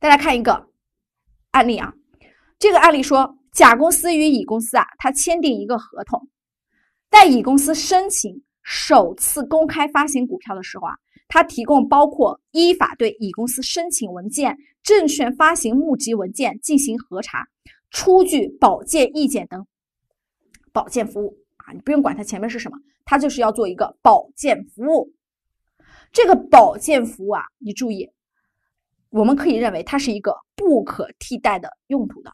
大家看一个案例啊，这个案例说，甲公司与乙公司啊，他签订一个合同，在乙公司申请首次公开发行股票的时候啊，他提供包括依法对乙公司申请文件、证券发行募集文件进行核查、出具保荐意见等保荐服务啊，你不用管它前面是什么，它就是要做一个保荐服务。这个保荐服务啊，你注意。我们可以认为它是一个不可替代的用途的，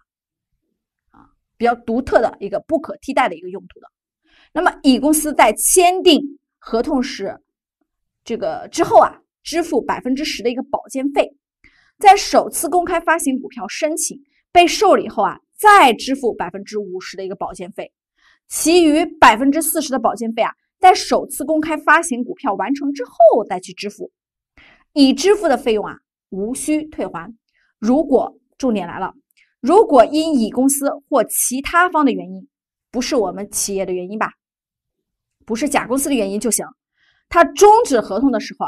啊，比较独特的一个不可替代的一个用途的。那么，乙公司在签订合同时，这个之后啊，支付百分之十的一个保荐费，在首次公开发行股票申请被受理后啊，再支付百分之五十的一个保荐费，其余百分之四十的保荐费啊，在首次公开发行股票完成之后再去支付。已支付的费用啊。无需退还。如果重点来了，如果因乙公司或其他方的原因，不是我们企业的原因吧，不是甲公司的原因就行。他终止合同的时候，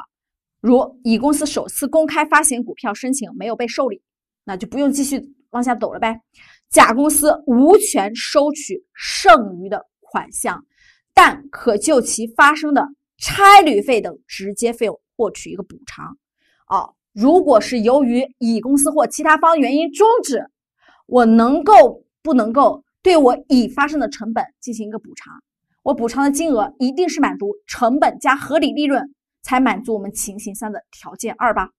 如乙公司首次公开发行股票申请没有被受理，那就不用继续往下走了呗。甲公司无权收取剩余的款项，但可就其发生的差旅费等直接费用获取一个补偿。哦。如果是由于乙公司或其他方原因终止，我能够不能够对我已发生的成本进行一个补偿？我补偿的金额一定是满足成本加合理利润才满足我们情形三的条件二吧？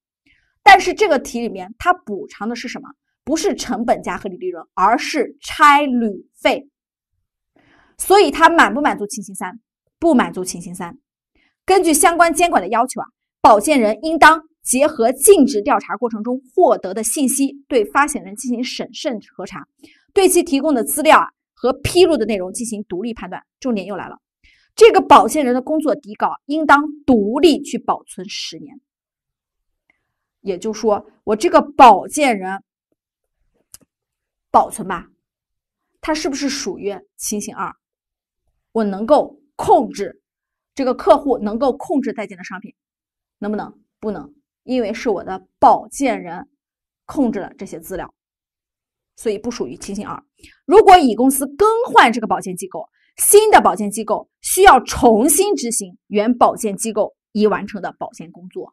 但是这个题里面它补偿的是什么？不是成本加合理利润，而是差旅费。所以它满不满足情形三？不满足情形三。根据相关监管的要求啊，保荐人应当。结合尽职调查过程中获得的信息，对发行人进行审慎核查，对其提供的资料啊和披露的内容进行独立判断。重点又来了，这个保荐人的工作底稿应当独立去保存十年。也就是说，我这个保荐人保存吧，他是不是属于情形二？我能够控制这个客户，能够控制在建的商品，能不能？不能。因为是我的保荐人控制了这些资料，所以不属于情形二。如果乙公司更换这个保荐机构，新的保荐机构需要重新执行原保荐机构已完成的保荐工作，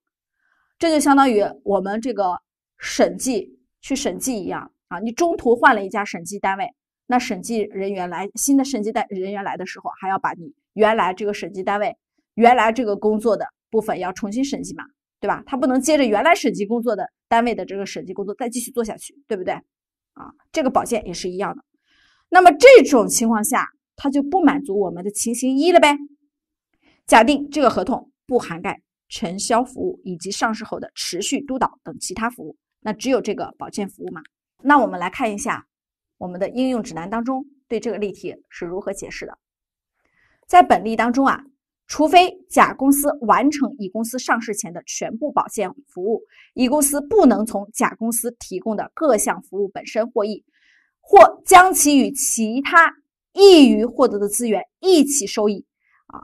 这就相当于我们这个审计去审计一样啊。你中途换了一家审计单位，那审计人员来新的审计单人员来的时候，还要把你原来这个审计单位原来这个工作的部分要重新审计嘛？对吧？他不能接着原来审计工作的单位的这个审计工作再继续做下去，对不对？啊，这个保荐也是一样的。那么这种情况下，他就不满足我们的情形一了呗。假定这个合同不涵盖承销服务以及上市后的持续督导等其他服务，那只有这个保荐服务嘛？那我们来看一下我们的应用指南当中对这个例题是如何解释的。在本例当中啊。除非甲公司完成乙公司上市前的全部保险服务，乙公司不能从甲公司提供的各项服务本身获益，或将其与其他易于获得的资源一起收益。啊，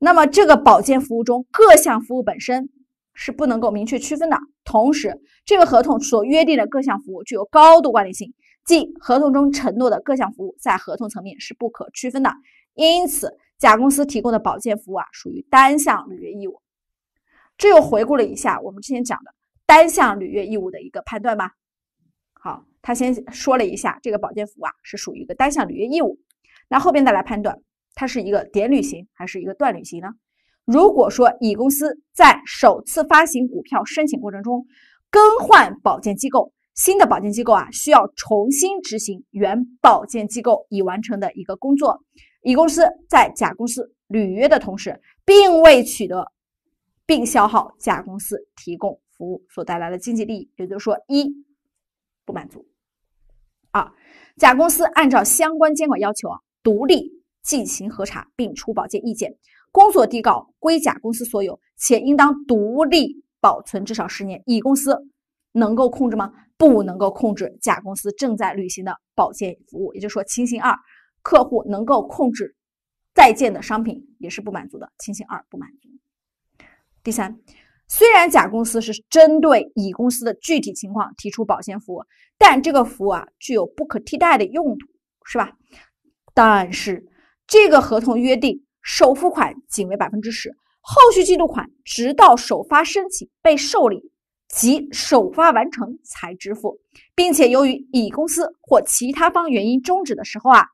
那么这个保健服务中各项服务本身是不能够明确区分的，同时，这个合同所约定的各项服务具有高度关联性，即合同中承诺的各项服务在合同层面是不可区分的，因此。甲公司提供的保健服务啊，属于单项履约义务。这又回顾了一下我们之前讲的单项履约义务的一个判断吧。好，他先说了一下这个保健服务啊，是属于一个单项履约义务。那后边再来判断它是一个点履行还是一个段履行呢？如果说乙公司在首次发行股票申请过程中更换保荐机构，新的保荐机构啊需要重新执行原保荐机构已完成的一个工作。乙公司在甲公司履约的同时，并未取得并消耗甲公司提供服务所带来的经济利益，也就是说，一不满足。二，甲公司按照相关监管要求啊，独立进行核查并出保荐意见，工作底稿归甲公司所有，且应当独立保存至少十年。乙公司能够控制吗？不能够控制甲公司正在履行的保荐服务，也就是说，情形二。客户能够控制在建的商品也是不满足的情形二不满足。第三，虽然甲公司是针对乙公司的具体情况提出保鲜服务，但这个服务啊具有不可替代的用途，是吧？但是这个合同约定首付款仅为百分之十，后续季度款直到首发申请被受理即首发完成才支付，并且由于乙公司或其他方原因终止的时候啊。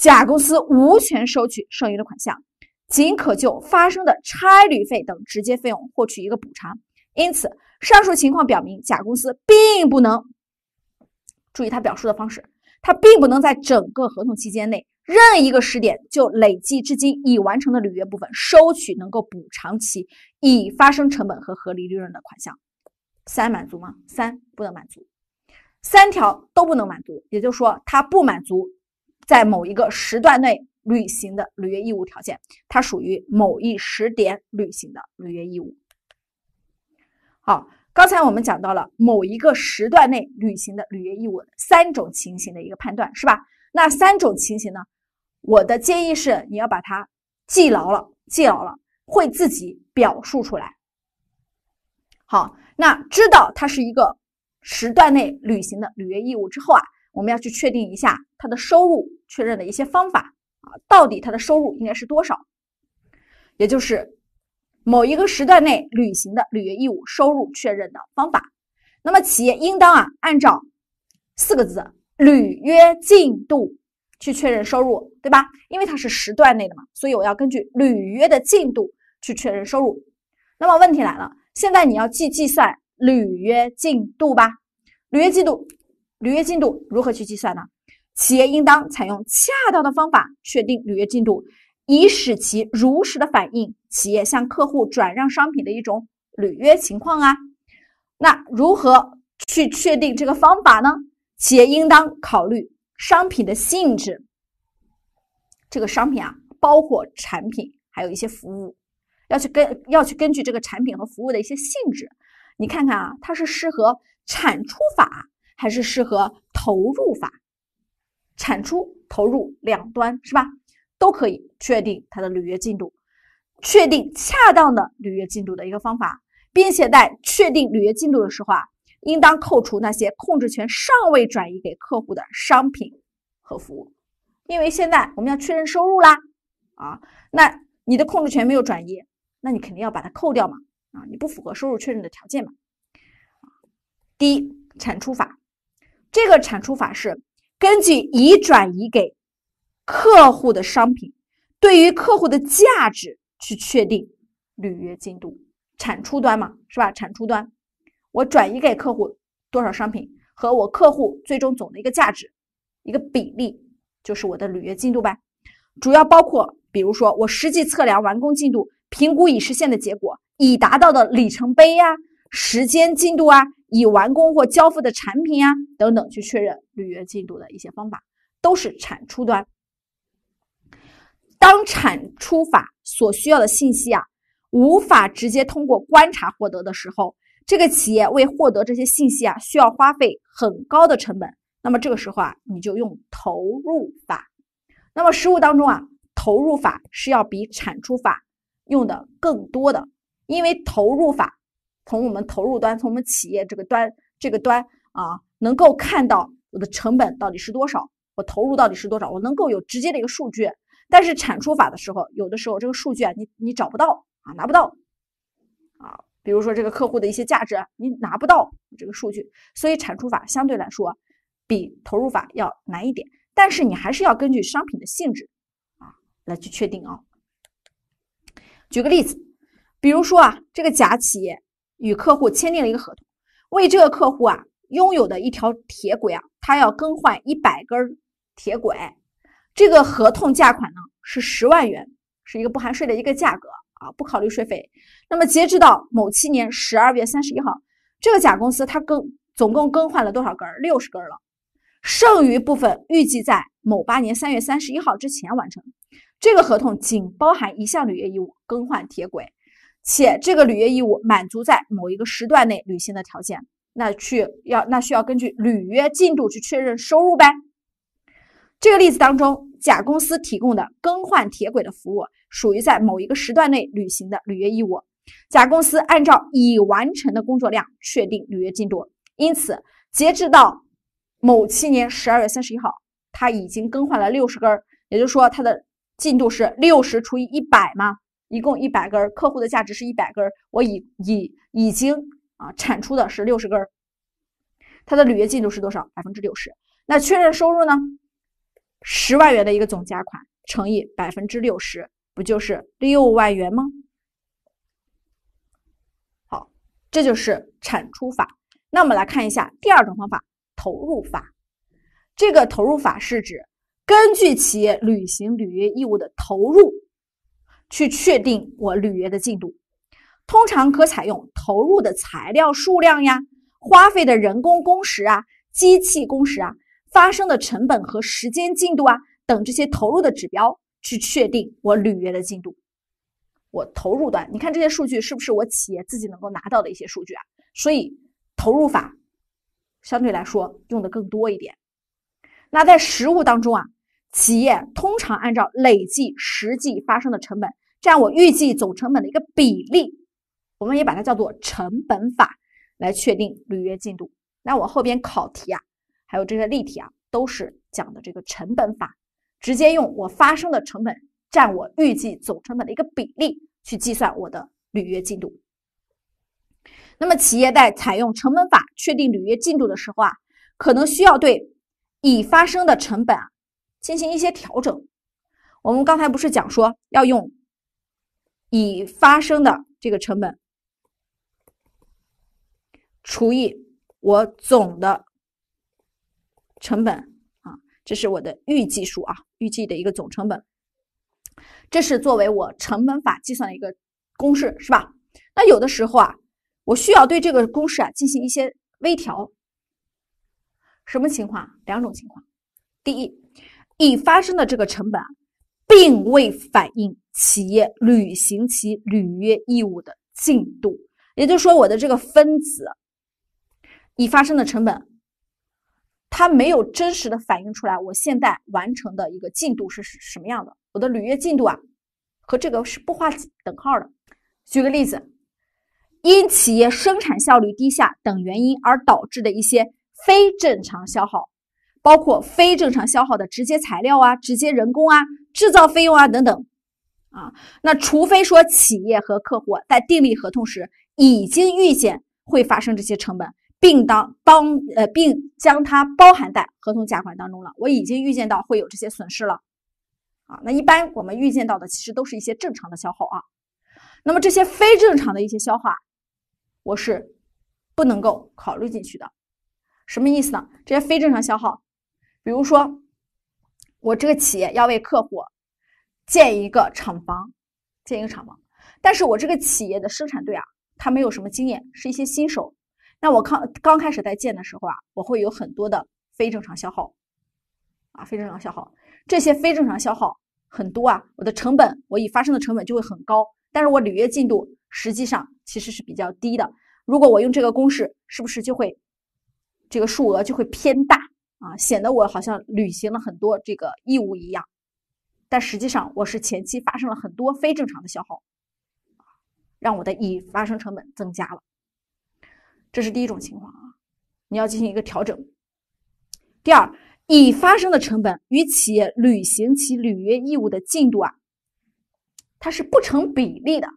甲公司无权收取剩余的款项，仅可就发生的差旅费等直接费用获取一个补偿。因此，上述情况表明，甲公司并不能注意他表述的方式，他并不能在整个合同期间内任一个时点就累计至今已完成的履约部分收取能够补偿其已发生成本和合理利润的款项。三满足吗？三不能满足，三条都不能满足，也就是说，他不满足。在某一个时段内履行的履约义务条件，它属于某一时点履行的履约义务。好，刚才我们讲到了某一个时段内履行的履约义务三种情形的一个判断，是吧？那三种情形呢？我的建议是你要把它记牢了，记牢了，会自己表述出来。好，那知道它是一个时段内履行的履约义务之后啊。我们要去确定一下它的收入确认的一些方法啊，到底它的收入应该是多少？也就是某一个时段内履行的履约义务收入确认的方法。那么企业应当啊，按照四个字“履约进度”去确认收入，对吧？因为它是时段内的嘛，所以我要根据履约的进度去确认收入。那么问题来了，现在你要去计算履约进度吧？履约进度。履约进度如何去计算呢？企业应当采用恰当的方法确定履约进度，以使其如实的反映企业向客户转让商品的一种履约情况啊。那如何去确定这个方法呢？企业应当考虑商品的性质。这个商品啊，包括产品还有一些服务，要去根要去根据这个产品和服务的一些性质。你看看啊，它是适合产出法。还是适合投入法、产出投入两端是吧？都可以确定它的履约进度，确定恰当的履约进度的一个方法，并且在确定履约进度的时候啊，应当扣除那些控制权尚未转移给客户的商品和服务，因为现在我们要确认收入啦啊，那你的控制权没有转移，那你肯定要把它扣掉嘛啊，你不符合收入确认的条件嘛。第一，产出法。这个产出法是根据已转移给客户的商品对于客户的价值去确定履约进度，产出端嘛，是吧？产出端，我转移给客户多少商品和我客户最终总的一个价值一个比例，就是我的履约进度呗。主要包括，比如说我实际测量完工进度，评估已实现的结果，已达到的里程碑呀，时间进度啊。已完工或交付的产品呀，等等，去确认履约进度的一些方法，都是产出端。当产出法所需要的信息啊，无法直接通过观察获得的时候，这个企业为获得这些信息啊，需要花费很高的成本。那么这个时候啊，你就用投入法。那么实务当中啊，投入法是要比产出法用的更多的，因为投入法。从我们投入端，从我们企业这个端，这个端啊，能够看到我的成本到底是多少，我投入到底是多少，我能够有直接的一个数据。但是产出法的时候，有的时候这个数据啊，你你找不到啊，拿不到啊。比如说这个客户的一些价值，你拿不到这个数据，所以产出法相对来说比投入法要难一点。但是你还是要根据商品的性质啊来去确定啊。举个例子，比如说啊，这个甲企业。与客户签订了一个合同，为这个客户啊拥有的一条铁轨啊，他要更换一百根铁轨，这个合同价款呢是十万元，是一个不含税的一个价格啊，不考虑税费。那么截止到某七年十二月三十一号，这个甲公司他更总共更换了多少根？六十根了，剩余部分预计在某八年三月三十一号之前完成。这个合同仅包含一项履约义务，更换铁轨。且这个履约义务满足在某一个时段内履行的条件，那去要那需要根据履约进度去确认收入呗。这个例子当中，甲公司提供的更换铁轨的服务属于在某一个时段内履行的履约义务，甲公司按照已完成的工作量确定履约进度。因此，截止到某七年十二月三十一号，他已经更换了六十根，也就是说，它的进度是六十除以一百嘛。一共一百根，客户的价值是一百根，我已已已经啊产出的是六十根，它的履约进度是多少？百分之六十。那确认收入呢？十万元的一个总价款乘以百分之六十，不就是六万元吗？好，这就是产出法。那我们来看一下第二种方法，投入法。这个投入法是指根据企业履行履约义务的投入。去确定我履约的进度，通常可采用投入的材料数量呀、花费的人工工时啊、机器工时啊、发生的成本和时间进度啊等这些投入的指标去确定我履约的进度。我投入端，你看这些数据是不是我企业自己能够拿到的一些数据啊？所以投入法相对来说用的更多一点。那在实务当中啊，企业通常按照累计实际发生的成本。占我预计总成本的一个比例，我们也把它叫做成本法来确定履约进度。那我后边考题啊，还有这些例题啊，都是讲的这个成本法，直接用我发生的成本占我预计总成本的一个比例去计算我的履约进度。那么企业在采用成本法确定履约进度的时候啊，可能需要对已发生的成本啊进行一些调整。我们刚才不是讲说要用？已发生的这个成本除以我总的成本啊，这是我的预计数啊，预计的一个总成本。这是作为我成本法计算的一个公式，是吧？那有的时候啊，我需要对这个公式啊进行一些微调。什么情况？两种情况：第一，已发生的这个成本并未反映。企业履行其履约义务的进度，也就是说，我的这个分子已发生的成本，它没有真实的反映出来，我现在完成的一个进度是什么样的？我的履约进度啊，和这个是不画等号的。举个例子，因企业生产效率低下等原因而导致的一些非正常消耗，包括非正常消耗的直接材料啊、直接人工啊、制造费用啊等等。啊，那除非说企业和客户在订立合同时已经预见会发生这些成本，并当当呃，并将它包含在合同价款当中了。我已经预见到会有这些损失了。啊，那一般我们预见到的其实都是一些正常的消耗啊。那么这些非正常的一些消耗，我是不能够考虑进去的。什么意思呢？这些非正常消耗，比如说我这个企业要为客户。建一个厂房，建一个厂房，但是我这个企业的生产队啊，他没有什么经验，是一些新手。那我刚刚开始在建的时候啊，我会有很多的非正常消耗，啊，非正常消耗，这些非正常消耗很多啊，我的成本，我已发生的成本就会很高。但是我履约进度实际上其实是比较低的。如果我用这个公式，是不是就会这个数额就会偏大啊，显得我好像履行了很多这个义务一样。但实际上，我是前期发生了很多非正常的消耗，让我的已发生成本增加了。这是第一种情况啊，你要进行一个调整。第二，已发生的成本与企业履行其履约义务的进度啊，它是不成比例的。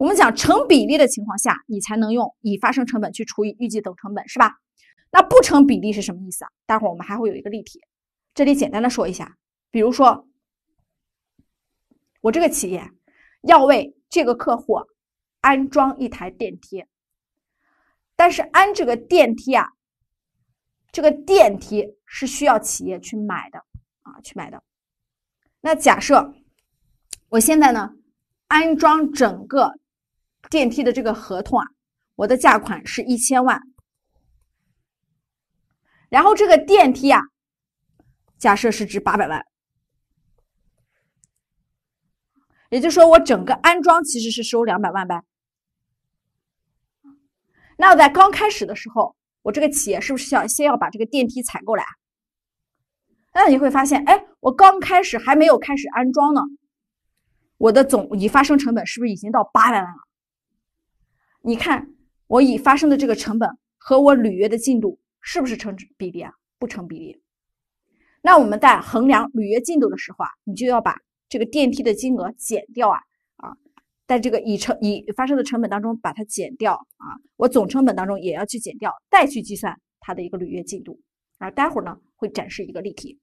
我们讲成比例的情况下，你才能用已发生成本去除以预计总成本，是吧？那不成比例是什么意思啊？待会儿我们还会有一个例题，这里简单的说一下，比如说。我这个企业要为这个客户安装一台电梯，但是安这个电梯啊，这个电梯是需要企业去买的啊，去买的。那假设我现在呢，安装整个电梯的这个合同啊，我的价款是一千万，然后这个电梯啊，假设是值八百万。也就是说，我整个安装其实是收两百万呗。那在刚开始的时候，我这个企业是不是想先要把这个电梯采购来？那你会发现，哎，我刚开始还没有开始安装呢，我的总已发生成本是不是已经到八百万了？你看我已发生的这个成本和我履约的进度是不是成比例啊？不成比例。那我们在衡量履约进度的时候啊，你就要把。这个电梯的金额减掉啊啊，在这个已成已发生的成本当中把它减掉啊，我总成本当中也要去减掉，再去计算它的一个履约进度啊。待会儿呢会展示一个例题。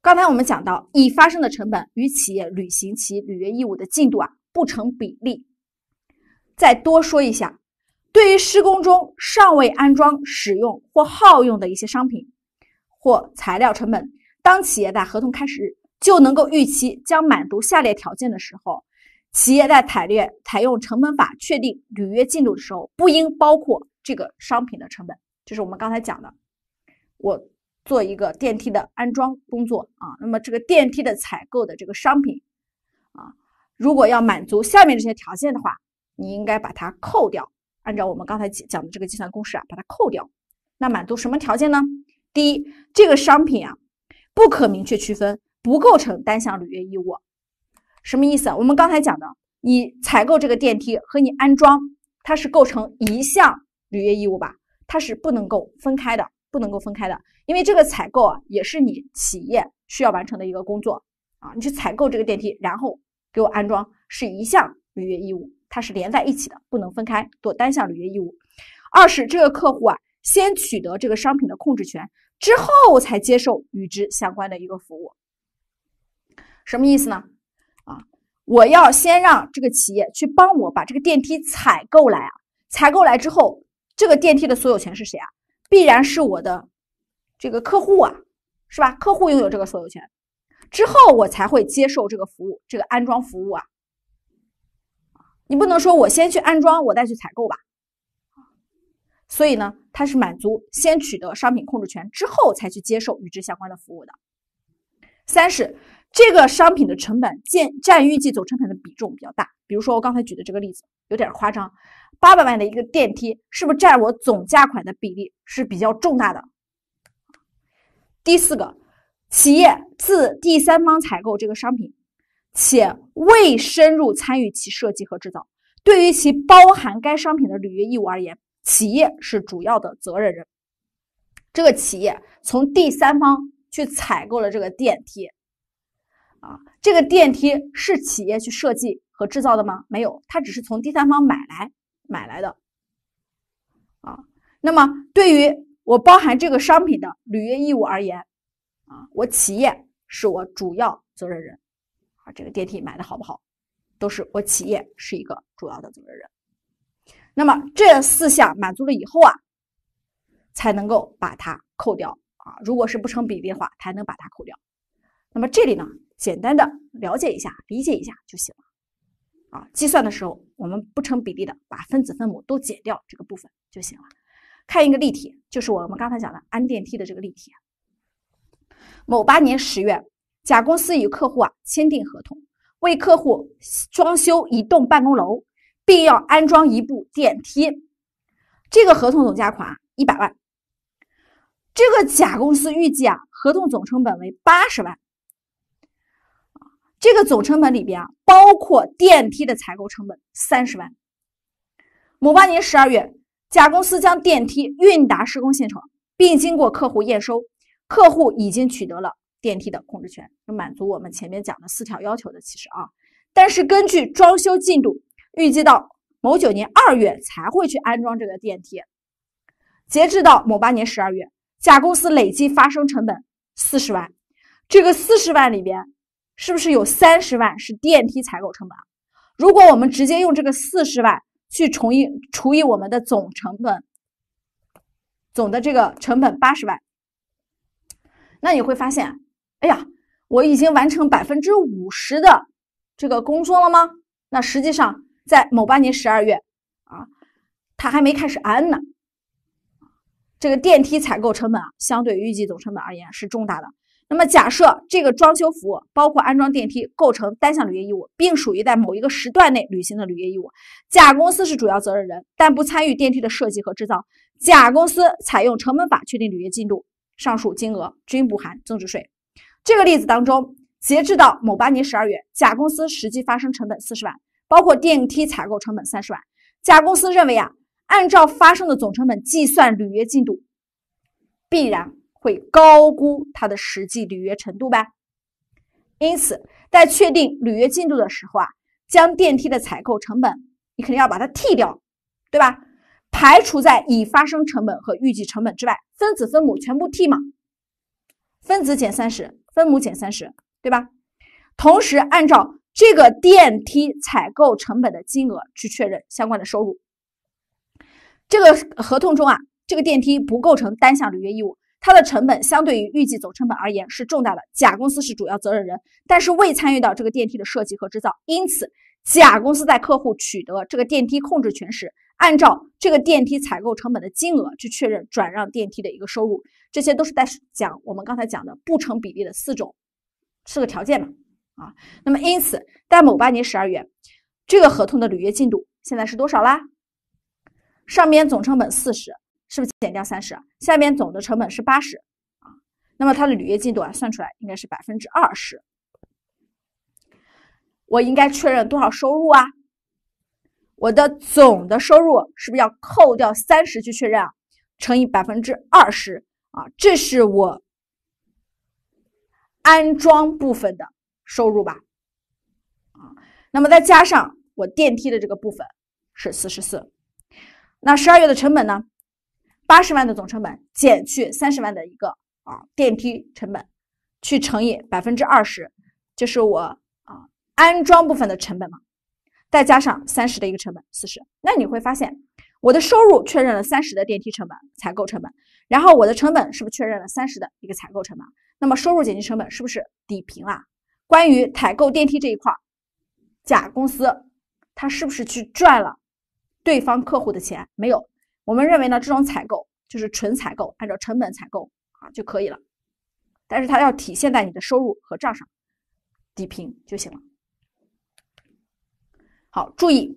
刚才我们讲到，已发生的成本与企业履行其履约义务的进度啊不成比例。再多说一下，对于施工中尚未安装、使用或耗用的一些商品或材料成本。当企业在合同开始就能够预期将满足下列条件的时候，企业在采列采用成本法确定履约进度的时候，不应包括这个商品的成本。就是我们刚才讲的，我做一个电梯的安装工作啊，那么这个电梯的采购的这个商品啊，如果要满足下面这些条件的话，你应该把它扣掉。按照我们刚才讲的这个计算公式啊，把它扣掉。那满足什么条件呢？第一，这个商品啊。不可明确区分，不构成单项履约义务，什么意思我们刚才讲的，你采购这个电梯和你安装，它是构成一项履约义务吧？它是不能够分开的，不能够分开的，因为这个采购啊，也是你企业需要完成的一个工作啊，你去采购这个电梯，然后给我安装，是一项履约义务，它是连在一起的，不能分开做单项履约义务。二是这个客户啊，先取得这个商品的控制权。之后才接受与之相关的一个服务，什么意思呢？啊，我要先让这个企业去帮我把这个电梯采购来啊，采购来之后，这个电梯的所有权是谁啊？必然是我的这个客户啊，是吧？客户拥有这个所有权，之后我才会接受这个服务，这个安装服务啊。你不能说我先去安装，我再去采购吧。所以呢，它是满足先取得商品控制权之后才去接受与之相关的服务的。三是这个商品的成本占占预计总成本的比重比较大，比如说我刚才举的这个例子有点夸张，八百万的一个电梯是不是占我总价款的比例是比较重大的？第四个，企业自第三方采购这个商品，且未深入参与其设计和制造，对于其包含该商品的履约义务而言。企业是主要的责任人，这个企业从第三方去采购了这个电梯，啊，这个电梯是企业去设计和制造的吗？没有，它只是从第三方买来买来的，啊，那么对于我包含这个商品的履约义务而言，啊，我企业是我主要责任人，啊，这个电梯买的好不好，都是我企业是一个主要的责任人。那么这四项满足了以后啊，才能够把它扣掉啊。如果是不成比例的话，才能把它扣掉。那么这里呢，简单的了解一下，理解一下就行了。啊，计算的时候我们不成比例的，把分子分母都减掉这个部分就行了。看一个例题，就是我们刚才讲的安电梯的这个例题。某八年十月，甲公司与客户啊签订合同，为客户装修一栋办公楼。并要安装一部电梯，这个合同总价款一百万。这个甲公司预计啊，合同总成本为八十万。这个总成本里边啊，包括电梯的采购成本三十万。某八年十二月，甲公司将电梯运达施工现场，并经过客户验收，客户已经取得了电梯的控制权，就满足我们前面讲的四条要求的其实啊。但是根据装修进度。预计到某九年二月才会去安装这个电梯。截至到某八年十二月，甲公司累计发生成本四十万。这个四十万里边，是不是有三十万是电梯采购成本？如果我们直接用这个四十万去除以除以我们的总成本，总的这个成本八十万，那你会发现，哎呀，我已经完成百分之五十的这个工作了吗？那实际上。在某八年十二月，啊，他还没开始安呢。这个电梯采购成本啊，相对于预计总成本而言是重大的。那么，假设这个装修服务包括安装电梯，构成单项履约义务，并属于在某一个时段内履行的履约义务。甲公司是主要责任人，但不参与电梯的设计和制造。甲公司采用成本法确定履约进度。上述金额均不含增值税。这个例子当中，截至到某八年十二月，甲公司实际发生成本四十万。包括电梯采购成本三十万，甲公司认为啊，按照发生的总成本计算履约进度，必然会高估它的实际履约程度吧？因此，在确定履约进度的时候啊，将电梯的采购成本，你肯定要把它剔掉，对吧？排除在已发生成本和预计成本之外，分子分母全部剔嘛，分子减三十，分母减三十，对吧？同时按照。这个电梯采购成本的金额去确认相关的收入。这个合同中啊，这个电梯不构成单项履约义务，它的成本相对于预计总成本而言是重大的。甲公司是主要责任人，但是未参与到这个电梯的设计和制造，因此甲公司在客户取得这个电梯控制权时，按照这个电梯采购成本的金额去确认转让电梯的一个收入。这些都是在讲我们刚才讲的不成比例的四种四个条件嘛。啊，那么因此，在某八年十二月，这个合同的履约进度现在是多少啦？上边总成本四十，是不是减掉三十？下边总的成本是八十啊，那么它的履约进度啊，算出来应该是百分之二十。我应该确认多少收入啊？我的总的收入是不是要扣掉三十去确认啊？乘以百分之二十啊，这是我安装部分的。收入吧，啊，那么再加上我电梯的这个部分是四十四，那十二月的成本呢？八十万的总成本减去三十万的一个啊电梯成本，去乘以百分之二十，就是我啊安装部分的成本嘛，再加上三十的一个成本四十。那你会发现，我的收入确认了三十的电梯成本采购成本，然后我的成本是不是确认了三十的一个采购成本？那么收入减去成本是不是抵平了？关于采购电梯这一块，甲公司他是不是去赚了对方客户的钱？没有，我们认为呢，这种采购就是纯采购，按照成本采购啊就可以了。但是它要体现在你的收入和账上，抵平就行了。好，注意，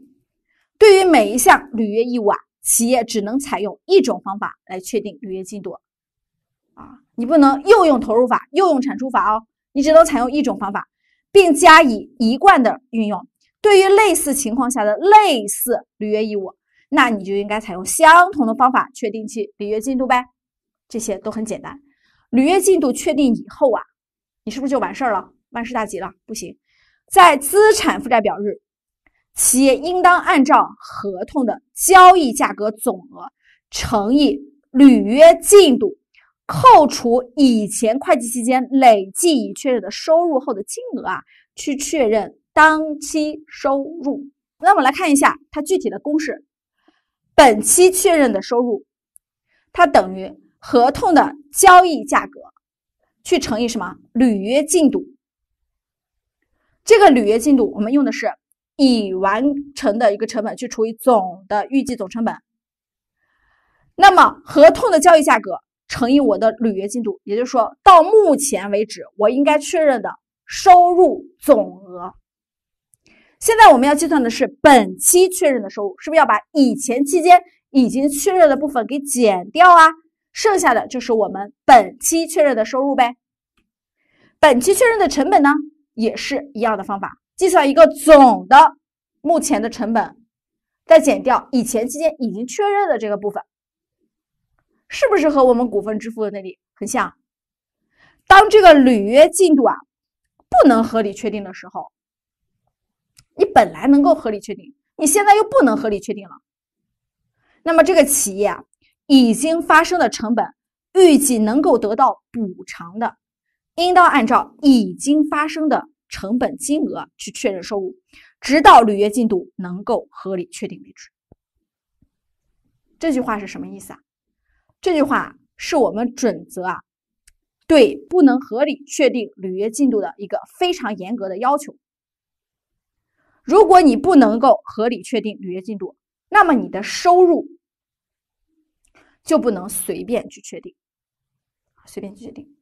对于每一项履约义务啊，企业只能采用一种方法来确定履约进度啊，你不能又用投入法又用产出法哦。你只能采用一种方法，并加以一贯的运用。对于类似情况下的类似履约义务，那你就应该采用相同的方法确定其履约进度呗。这些都很简单。履约进度确定以后啊，你是不是就完事儿了？万事大吉了？不行，在资产负债表日，企业应当按照合同的交易价格总额乘以履约进度。扣除以前会计期间累计已确认的收入后的金额啊，去确认当期收入。那我们来看一下它具体的公式：本期确认的收入，它等于合同的交易价格去乘以什么？履约进度。这个履约进度，我们用的是已完成的一个成本去除以总的预计总成本。那么合同的交易价格。乘以我的履约进度，也就是说到目前为止我应该确认的收入总额。现在我们要计算的是本期确认的收入，是不是要把以前期间已经确认的部分给减掉啊？剩下的就是我们本期确认的收入呗。本期确认的成本呢，也是一样的方法，计算一个总的目前的成本，再减掉以前期间已经确认的这个部分。是不是和我们股份支付的那里很像？当这个履约进度啊不能合理确定的时候，你本来能够合理确定，你现在又不能合理确定了，那么这个企业啊已经发生的成本预计能够得到补偿的，应当按照已经发生的成本金额去确认收入，直到履约进度能够合理确定为止。这句话是什么意思啊？这句话是我们准则啊，对不能合理确定履约进度的一个非常严格的要求。如果你不能够合理确定履约进度，那么你的收入就不能随便去确定，随便去确定。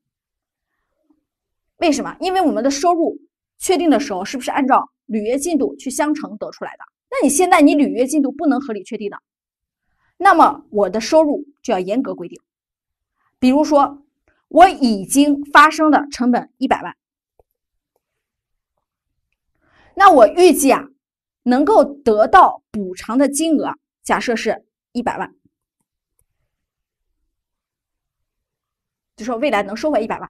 为什么？因为我们的收入确定的时候，是不是按照履约进度去相乘得出来的？那你现在你履约进度不能合理确定的。那么我的收入就要严格规定，比如说我已经发生的成本一百万，那我预计啊能够得到补偿的金额假设是一百万，就说未来能收回一百万，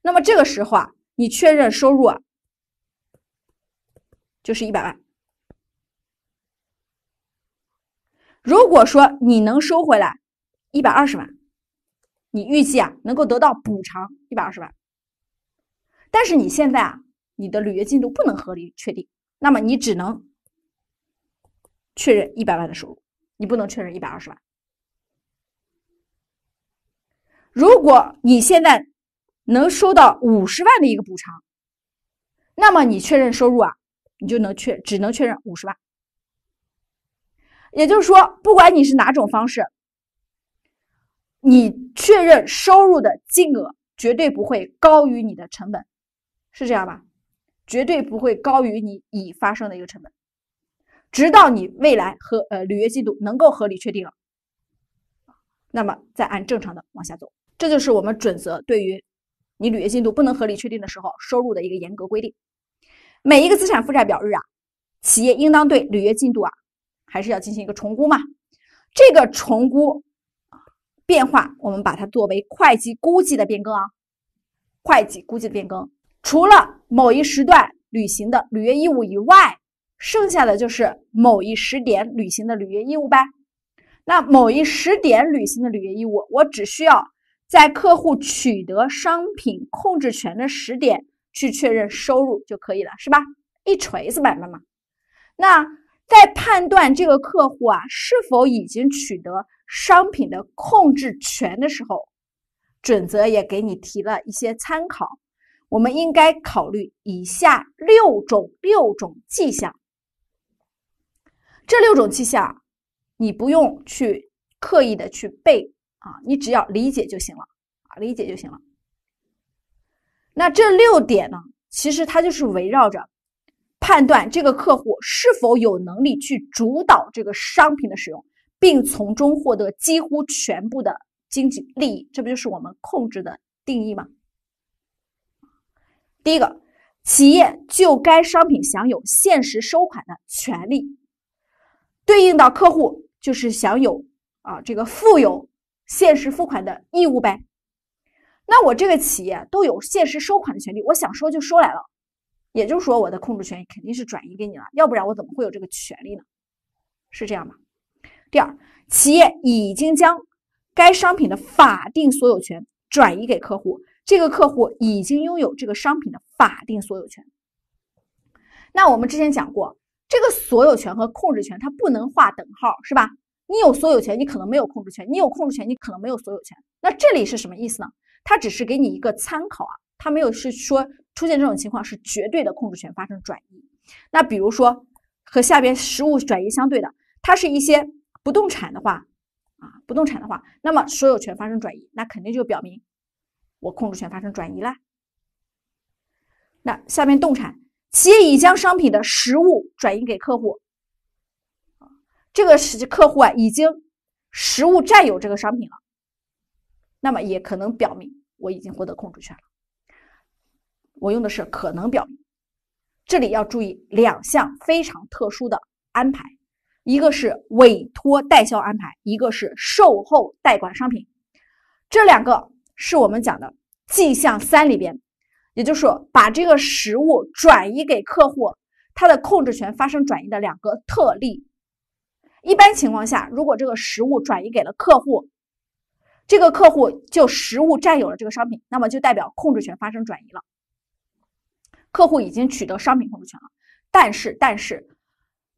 那么这个时候啊，你确认收入啊。就是一百万。如果说你能收回来一百二十万，你预计啊能够得到补偿一百二十万，但是你现在啊你的履约进度不能合理确定，那么你只能确认一百万的收入，你不能确认一百二十万。如果你现在能收到五十万的一个补偿，那么你确认收入啊，你就能确只能确认五十万。也就是说，不管你是哪种方式，你确认收入的金额绝对不会高于你的成本，是这样吧？绝对不会高于你已发生的一个成本，直到你未来和呃履约进度能够合理确定了，那么再按正常的往下走。这就是我们准则对于你履约进度不能合理确定的时候收入的一个严格规定。每一个资产负债表日啊，企业应当对履约进度啊。还是要进行一个重估嘛？这个重估变化，我们把它作为会计估计的变更啊。会计估计的变更，除了某一时段履行的履约义务以外，剩下的就是某一时点履行的履约义务呗。那某一时点履行的履约义务，我只需要在客户取得商品控制权的时点去确认收入就可以了，是吧？一锤子买卖嘛。那。在判断这个客户啊是否已经取得商品的控制权的时候，准则也给你提了一些参考。我们应该考虑以下六种六种迹象。这六种迹象，你不用去刻意的去背啊，你只要理解就行了啊，理解就行了。那这六点呢，其实它就是围绕着。判断这个客户是否有能力去主导这个商品的使用，并从中获得几乎全部的经济利益，这不就是我们控制的定义吗？第一个，企业就该商品享有现实收款的权利，对应到客户就是享有啊这个负有现实付款的义务呗。那我这个企业都有现实收款的权利，我想收就收来了。也就是说，我的控制权肯定是转移给你了，要不然我怎么会有这个权利呢？是这样吧。第二，企业已经将该商品的法定所有权转移给客户，这个客户已经拥有这个商品的法定所有权。那我们之前讲过，这个所有权和控制权它不能划等号，是吧？你有所有权，你可能没有控制权；你有控制权，你可能没有所有权。那这里是什么意思呢？它只是给你一个参考啊，它没有是说。出现这种情况是绝对的控制权发生转移。那比如说和下边实物转移相对的，它是一些不动产的话啊，不动产的话，那么所有权发生转移，那肯定就表明我控制权发生转移了。那下面动产，企业已将商品的实物转移给客户，这个是客户啊，已经实物占有这个商品了，那么也可能表明我已经获得控制权了。我用的是可能表明，这里要注意两项非常特殊的安排，一个是委托代销安排，一个是售后代管商品。这两个是我们讲的迹象三里边，也就是说把这个实物转移给客户，他的控制权发生转移的两个特例。一般情况下，如果这个实物转移给了客户，这个客户就实物占有了这个商品，那么就代表控制权发生转移了。客户已经取得商品控制权了，但是但是，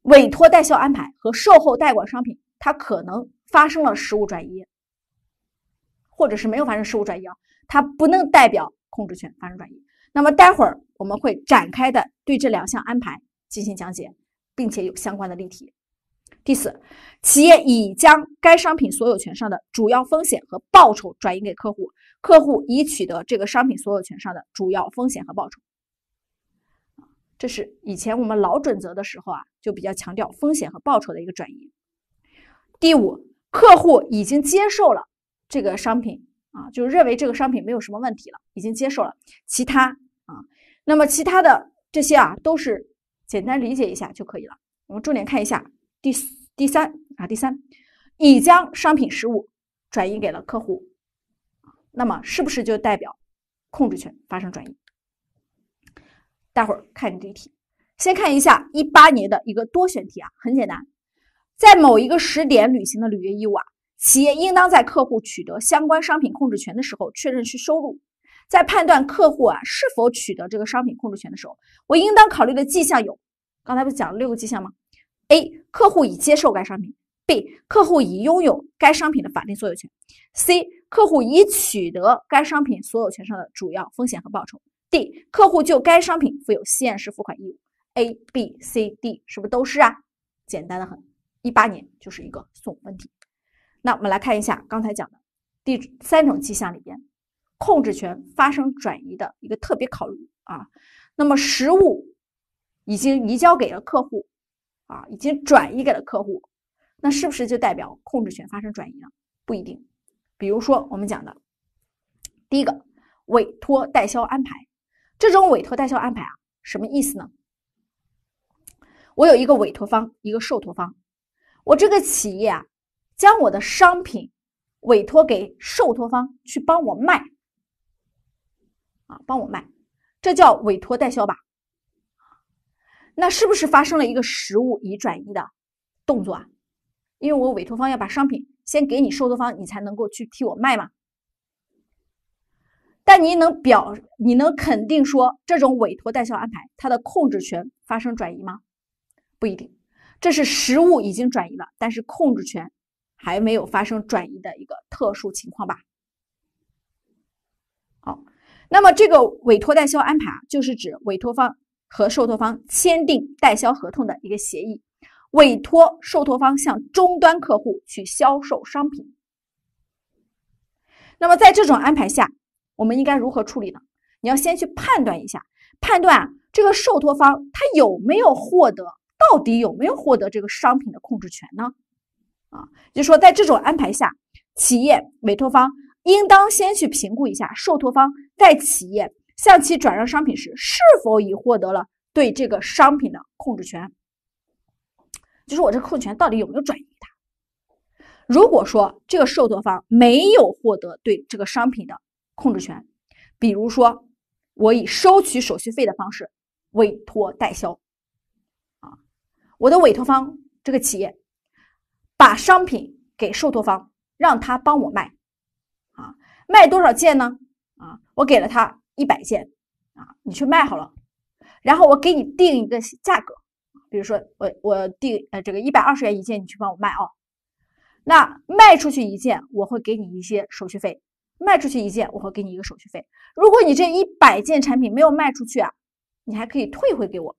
委托代销安排和售后代管商品，它可能发生了实物转移，或者是没有发生实物转移啊，它不能代表控制权发生转移。那么待会儿我们会展开的对这两项安排进行讲解，并且有相关的例题。第四，企业已将该商品所有权上的主要风险和报酬转移给客户，客户已取得这个商品所有权上的主要风险和报酬。这是以前我们老准则的时候啊，就比较强调风险和报酬的一个转移。第五，客户已经接受了这个商品啊，就认为这个商品没有什么问题了，已经接受了。其他啊，那么其他的这些啊，都是简单理解一下就可以了。我们重点看一下第第三啊，第三，已将商品实物转移给了客户，那么是不是就代表控制权发生转移？待会儿看这题，先看一下一八年的一个多选题啊，很简单，在某一个时点履行的履约义务啊，企业应当在客户取得相关商品控制权的时候确认其收入。在判断客户啊是否取得这个商品控制权的时候，我应当考虑的迹象有，刚才不是讲六个迹象吗？A. 客户已接受该商品；B. 客户已拥有该商品的法定所有权；C. 客户已取得该商品所有权上的主要风险和报酬。D 客户就该商品负有现时付款义务。A、B、C、D 是不是都是啊？简单的很，一八年就是一个送问题。那我们来看一下刚才讲的第三种迹象里边，控制权发生转移的一个特别考虑啊。那么实物已经移交给了客户啊，已经转移给了客户，那是不是就代表控制权发生转移了？不一定。比如说我们讲的第一个委托代销安排。这种委托代销安排啊，什么意思呢？我有一个委托方，一个受托方，我这个企业啊，将我的商品委托给受托方去帮我卖，啊，帮我卖，这叫委托代销吧？那是不是发生了一个实物已转移的动作啊？因为我委托方要把商品先给你受托方，你才能够去替我卖嘛。但你能表，你能肯定说这种委托代销安排，它的控制权发生转移吗？不一定，这是实物已经转移了，但是控制权还没有发生转移的一个特殊情况吧。好，那么这个委托代销安排啊，就是指委托方和受托方签订代销合同的一个协议，委托受托方向终端客户去销售商品。那么在这种安排下，我们应该如何处理呢？你要先去判断一下，判断这个受托方他有没有获得，到底有没有获得这个商品的控制权呢？啊，就说在这种安排下，企业委托方应当先去评估一下，受托方在企业向其转让商品时，是否已获得了对这个商品的控制权。就是我这个控权到底有没有转移给他？如果说这个受托方没有获得对这个商品的，控制权，比如说，我以收取手续费的方式委托代销，啊，我的委托方这个企业把商品给受托方，让他帮我卖，啊，卖多少件呢？啊，我给了他一百件，啊，你去卖好了，然后我给你定一个价格，比如说我我定呃这个一百二十元一件，你去帮我卖哦。那卖出去一件我会给你一些手续费。卖出去一件，我会给你一个手续费。如果你这一百件产品没有卖出去啊，你还可以退回给我。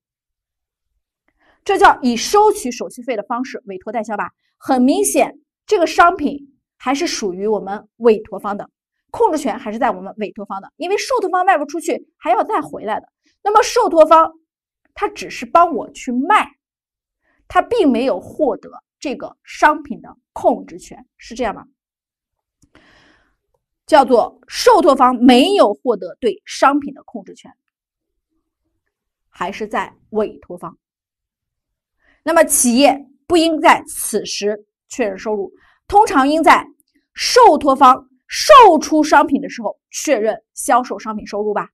这叫以收取手续费的方式委托代销吧？很明显，这个商品还是属于我们委托方的，控制权还是在我们委托方的，因为受托方卖不出去还要再回来的。那么受托方他只是帮我去卖，他并没有获得这个商品的控制权，是这样吗？叫做受托方没有获得对商品的控制权，还是在委托方。那么企业不应在此时确认收入，通常应在受托方售出商品的时候确认销售商品收入吧？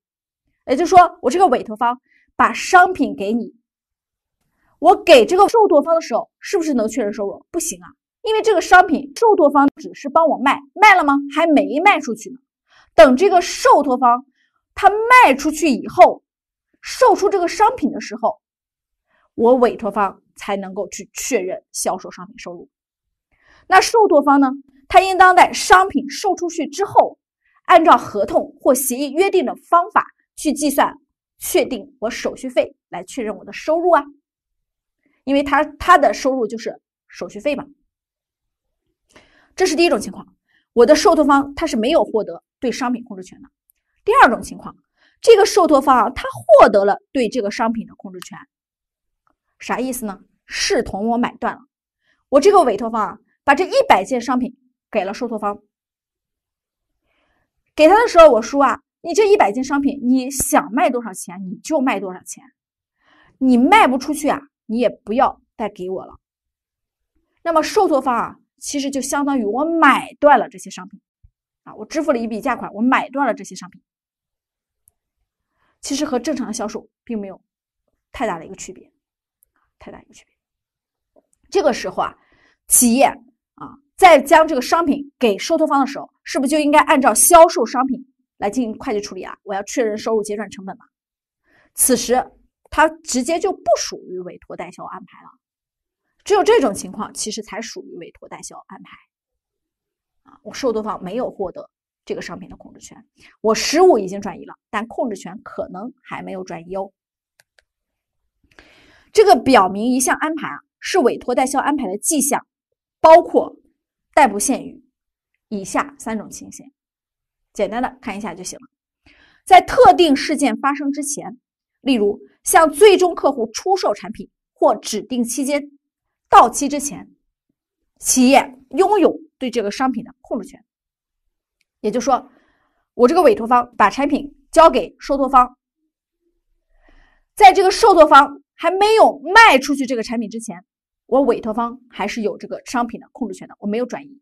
也就是说，我这个委托方把商品给你，我给这个受托方的时候，是不是能确认收入？不行啊。因为这个商品受托方只是帮我卖，卖了吗？还没卖出去呢。等这个受托方他卖出去以后，售出这个商品的时候，我委托方才能够去确认销售商品收入。那受托方呢？他应当在商品售出去之后，按照合同或协议约定的方法去计算、确定我手续费来确认我的收入啊。因为他他的收入就是手续费嘛。这是第一种情况，我的受托方他是没有获得对商品控制权的。第二种情况，这个受托方啊，他获得了对这个商品的控制权，啥意思呢？视同我买断了，我这个委托方啊，把这一百件商品给了受托方，给他的时候我说啊，你这一百件商品，你想卖多少钱你就卖多少钱，你卖不出去啊，你也不要再给我了。那么受托方啊。其实就相当于我买断了这些商品，啊，我支付了一笔价款，我买断了这些商品，其实和正常的销售并没有太大的一个区别，太大一个区别。这个时候啊，企业啊在将这个商品给受托方的时候，是不是就应该按照销售商品来进行会计处理啊？我要确认收入，结转成本嘛。此时它直接就不属于委托代销安排了。只有这种情况，其实才属于委托代销安排啊！我受托方没有获得这个商品的控制权，我实物已经转移了，但控制权可能还没有转移哦。这个表明一项安排啊是委托代销安排的迹象，包括但不限于以下三种情形，简单的看一下就行了。在特定事件发生之前，例如向最终客户出售产品或指定期间。到期之前，企业拥有对这个商品的控制权，也就是说，我这个委托方把产品交给受托方，在这个受托方还没有卖出去这个产品之前，我委托方还是有这个商品的控制权的，我没有转移。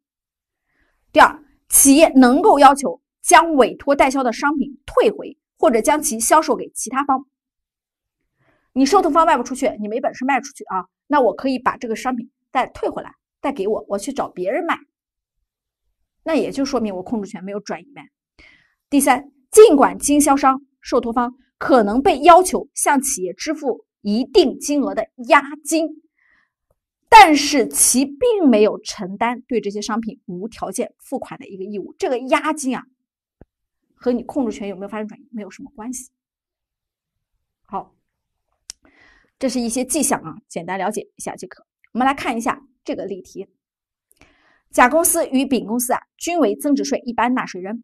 第二，企业能够要求将委托代销的商品退回，或者将其销售给其他方。你受托方卖不出去，你没本事卖出去啊？那我可以把这个商品再退回来，再给我，我去找别人卖。那也就说明我控制权没有转移呗。第三，尽管经销商受托方可能被要求向企业支付一定金额的押金，但是其并没有承担对这些商品无条件付款的一个义务。这个押金啊，和你控制权有没有发生转移没有什么关系。好。这是一些迹象啊，简单了解一下即可。我们来看一下这个例题：甲公司与丙公司啊均为增值税一般纳税人。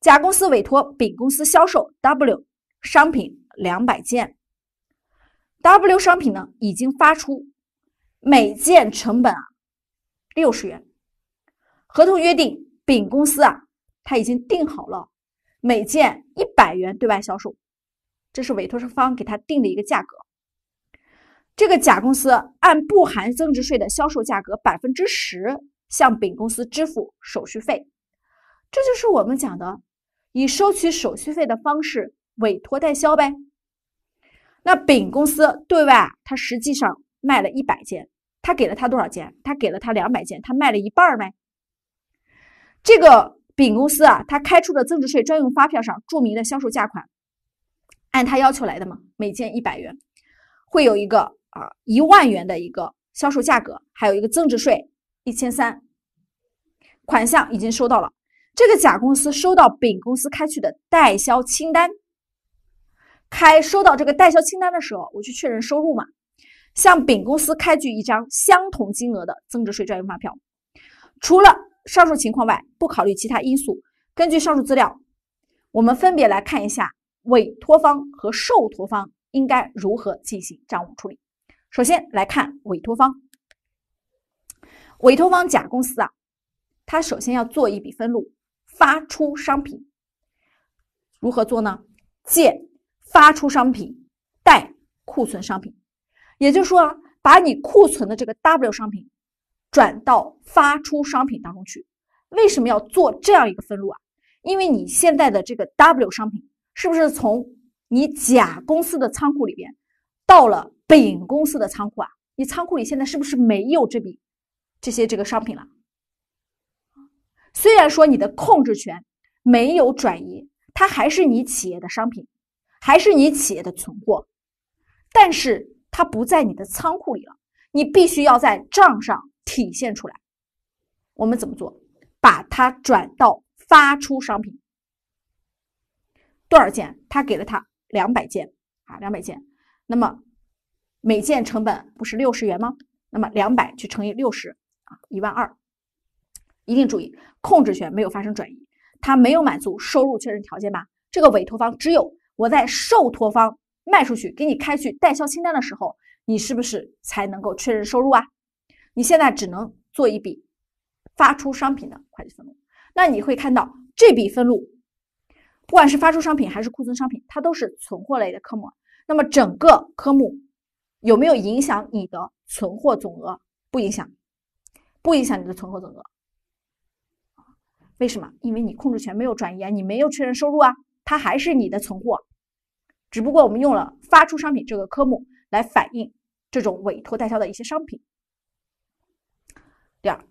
甲公司委托丙公司销售 W 商品两百件，W 商品呢已经发出，每件成本啊六十元。合同约定，丙公司啊他已经定好了每件一百元对外销售，这是委托方给他定的一个价格。这个甲公司按不含增值税的销售价格百分之十向丙公司支付手续费，这就是我们讲的以收取手续费的方式委托代销呗。那丙公司对外，他实际上卖了一百件，他给了他多少件？他给了他两百件，他卖了一半儿呗。这个丙公司啊，他开出的增值税专用发票上注明的销售价款，按他要求来的嘛，每件一百元，会有一个。啊，一万元的一个销售价格，还有一个增值税一千三，款项已经收到了。这个甲公司收到丙公司开具的代销清单，开收到这个代销清单的时候，我去确认收入嘛。向丙公司开具一张相同金额的增值税专用发票。除了上述情况外，不考虑其他因素。根据上述资料，我们分别来看一下委托方和受托方应该如何进行账务处理。首先来看委托方，委托方甲公司啊，他首先要做一笔分录，发出商品，如何做呢？借发出商品，贷库存商品，也就是说，把你库存的这个 W 商品转到发出商品当中去。为什么要做这样一个分录啊？因为你现在的这个 W 商品是不是从你甲公司的仓库里边到了？本公司的仓库啊，你仓库里现在是不是没有这笔、这些这个商品了？虽然说你的控制权没有转移，它还是你企业的商品，还是你企业的存货，但是它不在你的仓库里了，你必须要在账上体现出来。我们怎么做？把它转到发出商品。多少件？他给了他两百件啊，两百件。那么。每件成本不是六十元吗？那么两百去乘以六十啊，一万二。一定注意，控制权没有发生转移，它没有满足收入确认条件吧？这个委托方只有我在受托方卖出去，给你开具代销清单的时候，你是不是才能够确认收入啊？你现在只能做一笔发出商品的会计分录。那你会看到这笔分录，不管是发出商品还是库存商品，它都是存货类的科目。那么整个科目。有没有影响你的存货总额？不影响，不影响你的存货总额。为什么？因为你控制权没有转移，啊，你没有确认收入啊，它还是你的存货，只不过我们用了发出商品这个科目来反映这种委托代销的一些商品。第二，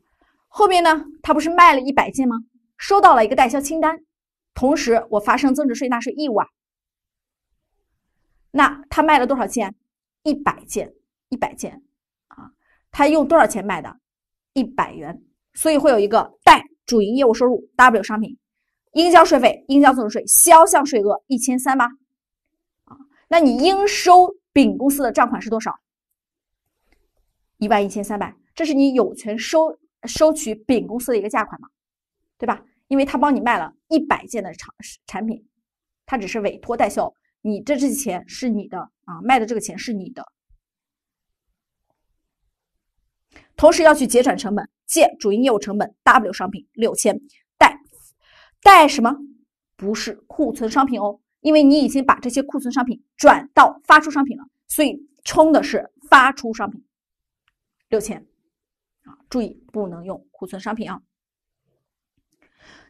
后面呢，他不是卖了一百件吗？收到了一个代销清单，同时我发生增值税纳税义务啊。那他卖了多少钱？一百件，一百件，啊，他用多少钱买的？一百元。所以会有一个代主营业务收入 W 商品，应交税费应交增值税销项税额一千三吧，啊，那你应收丙公司的账款是多少？一万一千三百，这是你有权收收取丙公司的一个价款嘛，对吧？因为他帮你卖了一百件的产产品，他只是委托代销，你这这些钱是你的。啊，卖的这个钱是你的，同时要去结转成本，借主营业务成本 W 商品六千，贷贷什么？不是库存商品哦，因为你已经把这些库存商品转到发出商品了，所以充的是发出商品六千，啊，注意不能用库存商品啊。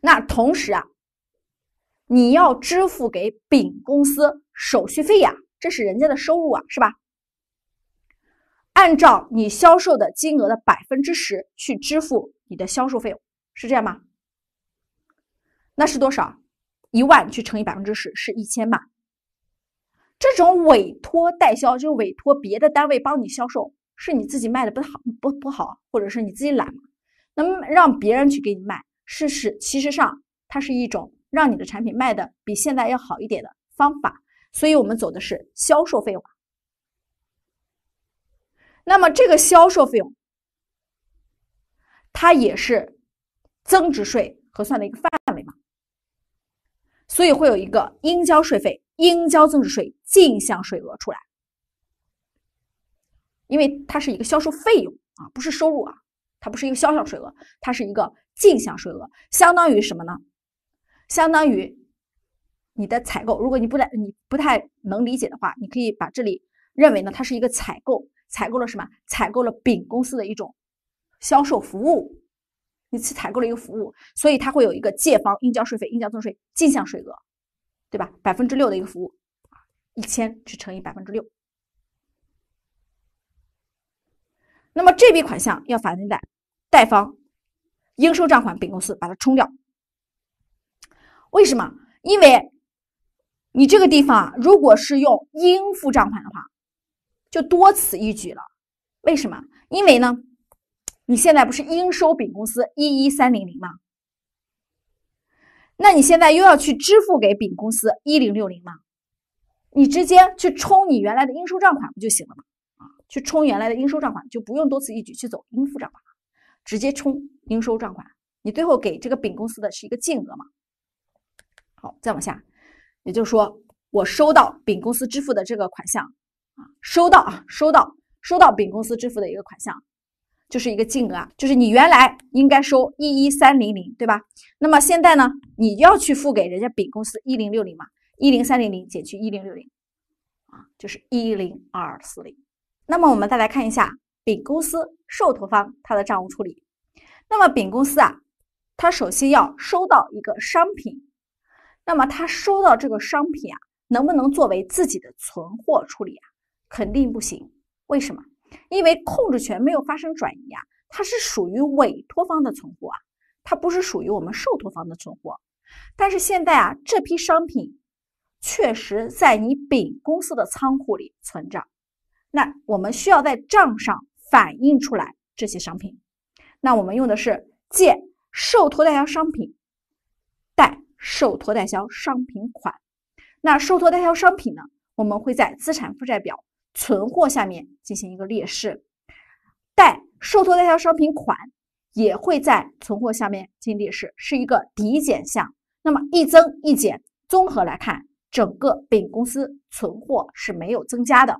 那同时啊，你要支付给丙公司手续费呀。这是人家的收入啊，是吧？按照你销售的金额的百分之十去支付你的销售费用，是这样吗？那是多少？一万去乘以百分之十，是一千吧？这种委托代销，就委托别的单位帮你销售，是你自己卖的不好，不不好，或者是你自己懒嘛？那么让别人去给你卖，是是，其实上它是一种让你的产品卖的比现在要好一点的方法。所以我们走的是销售费用，那么这个销售费用，它也是增值税核算的一个范围嘛，所以会有一个应交税费、应交增值税进项税额出来，因为它是一个销售费用啊，不是收入啊，它不是一个销项税额，它是一个进项税额，相当于什么呢？相当于。你的采购，如果你不太你不太能理解的话，你可以把这里认为呢，它是一个采购，采购了什么？采购了丙公司的一种销售服务，你去采购了一个服务，所以它会有一个借方应交税费、应交增值税进项税额，对吧？百分之六的一个服务，一千去乘以百分之六，那么这笔款项要反映在贷方应收账款丙公司，把它冲掉。为什么？因为。你这个地方啊，如果是用应付账款的话，就多此一举了。为什么？因为呢，你现在不是应收丙公司一一三零零吗？那你现在又要去支付给丙公司一零六零吗？你直接去充你原来的应收账款不就行了吗？啊，去充原来的应收账款，就不用多此一举去走应付账款，直接充应收账款。你最后给这个丙公司的是一个净额嘛？好，再往下。也就是说，我收到丙公司支付的这个款项啊，收到啊，收到，收到丙公司支付的一个款项，就是一个金额啊，就是你原来应该收一一三零零，对吧？那么现在呢，你要去付给人家丙公司一零六零嘛，一零三零零减去一零六零，啊，就是一零二四零。那么我们再来看一下丙公司受托方他的账务处理。那么丙公司啊，他首先要收到一个商品。那么他收到这个商品啊，能不能作为自己的存货处理啊？肯定不行。为什么？因为控制权没有发生转移啊，它是属于委托方的存货啊，它不是属于我们受托方的存货。但是现在啊，这批商品确实在你丙公司的仓库里存着，那我们需要在账上反映出来这些商品。那我们用的是借受托代销商品，贷。受托代销商品款，那受托代销商品呢？我们会在资产负债表存货下面进行一个列示，贷受托代销商品款也会在存货下面进行列示，是一个抵减项。那么一增一减，综合来看，整个丙公司存货是没有增加的。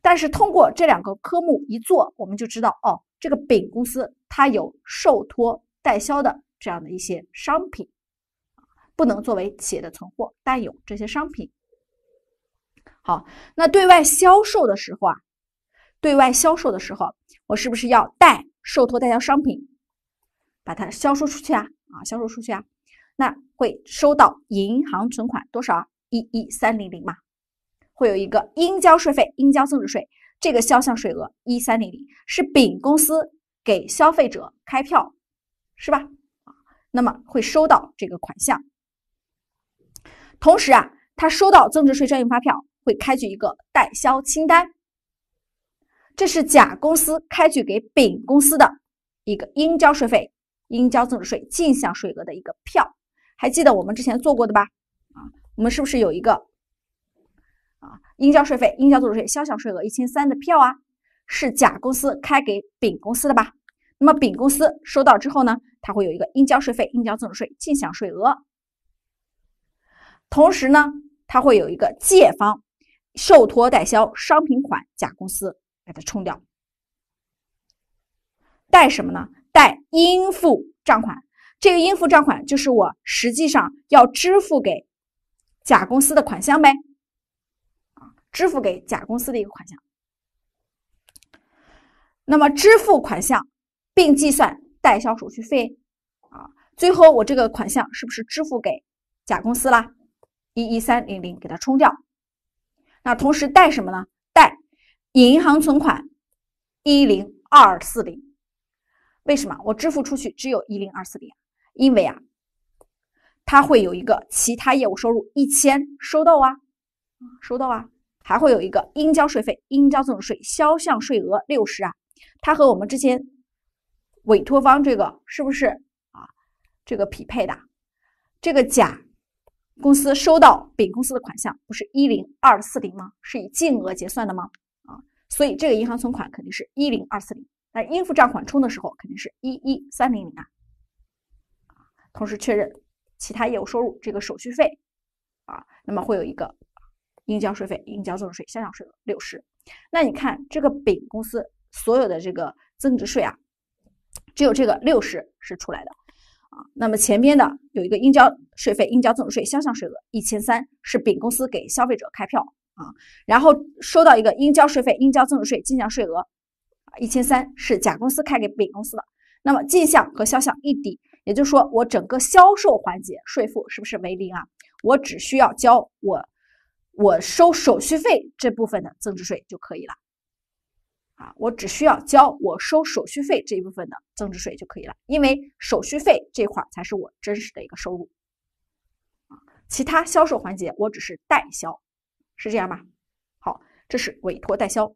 但是通过这两个科目一做，我们就知道哦，这个丙公司它有受托代销的这样的一些商品。不能作为企业的存货，但有这些商品。好，那对外销售的时候啊，对外销售的时候，我是不是要代受托代销商品，把它销售出去啊？啊，销售出去啊，那会收到银行存款多少啊？一一三零零嘛，会有一个应交税费、应交增值税这个销项税额一三零零，是丙公司给消费者开票是吧？那么会收到这个款项。同时啊，他收到增值税专用发票，会开具一个代销清单，这是甲公司开具给丙公司的一个应交税费、应交增值税、进项税额的一个票。还记得我们之前做过的吧？啊，我们是不是有一个啊应交税费、应交增值税、销项税额一千三的票啊？是甲公司开给丙公司的吧？那么丙公司收到之后呢，他会有一个应交税费、应交增值税、进项税额。同时呢，它会有一个借方，受托代销商品款，甲公司把它冲掉，贷什么呢？贷应付账款。这个应付账款就是我实际上要支付给甲公司的款项呗，啊，支付给甲公司的一个款项。那么支付款项，并计算代销手续费，啊，最后我这个款项是不是支付给甲公司啦？一一三零零给它冲掉，那同时贷什么呢？贷银行存款一零二四零。为什么我支付出去只有一零二四零？因为啊，它会有一个其他业务收入一千收到啊，收到啊，还会有一个应交税费、应交增值税、销项税额六十啊。它和我们之前委托方这个是不是啊这个匹配的？这个甲。公司收到丙公司的款项不是一零二四零吗？是以净额结算的吗？啊，所以这个银行存款肯定是一零二四零，那应付账款冲的时候肯定是一一三零零啊。同时确认其他业务收入这个手续费啊，那么会有一个应交税费、应交增值税、销项税额六十。那你看这个丙公司所有的这个增值税啊，只有这个六十是出来的。那么前面的有一个应交税费、应交增值税销项税额一千三，是丙公司给消费者开票啊，然后收到一个应交税费、应交增值税进项税额啊一千三，是甲公司开给丙公司的。那么进项和销项一抵，也就是说我整个销售环节税负是不是为零啊？我只需要交我我收手续费这部分的增值税就可以了。啊，我只需要交我收手续费这一部分的增值税就可以了，因为手续费这块才是我真实的一个收入。啊，其他销售环节我只是代销，是这样吧？好，这是委托代销。